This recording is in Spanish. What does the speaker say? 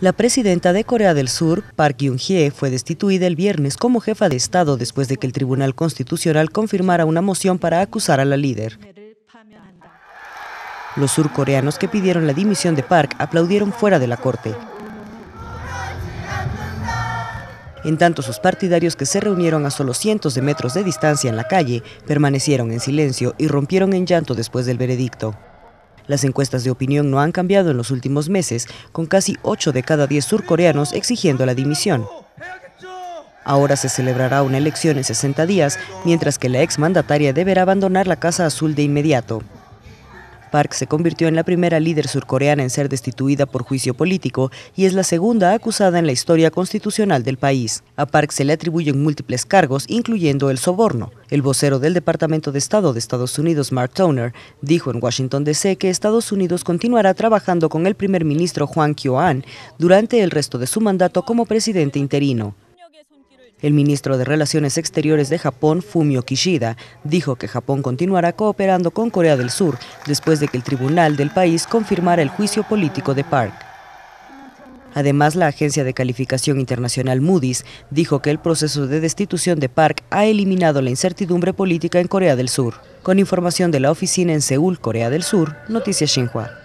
La presidenta de Corea del Sur, Park Geun-hye, fue destituida el viernes como jefa de Estado después de que el Tribunal Constitucional confirmara una moción para acusar a la líder. Los surcoreanos que pidieron la dimisión de Park aplaudieron fuera de la corte. En tanto, sus partidarios que se reunieron a solo cientos de metros de distancia en la calle permanecieron en silencio y rompieron en llanto después del veredicto. Las encuestas de opinión no han cambiado en los últimos meses, con casi 8 de cada 10 surcoreanos exigiendo la dimisión. Ahora se celebrará una elección en 60 días, mientras que la exmandataria deberá abandonar la Casa Azul de inmediato. Park se convirtió en la primera líder surcoreana en ser destituida por juicio político y es la segunda acusada en la historia constitucional del país. A Park se le atribuyen múltiples cargos, incluyendo el soborno. El vocero del Departamento de Estado de Estados Unidos, Mark Toner, dijo en Washington DC que Estados Unidos continuará trabajando con el primer ministro Juan Kyo-an durante el resto de su mandato como presidente interino. El ministro de Relaciones Exteriores de Japón, Fumio Kishida, dijo que Japón continuará cooperando con Corea del Sur después de que el tribunal del país confirmara el juicio político de Park. Además, la agencia de calificación internacional Moody's dijo que el proceso de destitución de Park ha eliminado la incertidumbre política en Corea del Sur. Con información de la oficina en Seúl, Corea del Sur, Noticias Xinhua.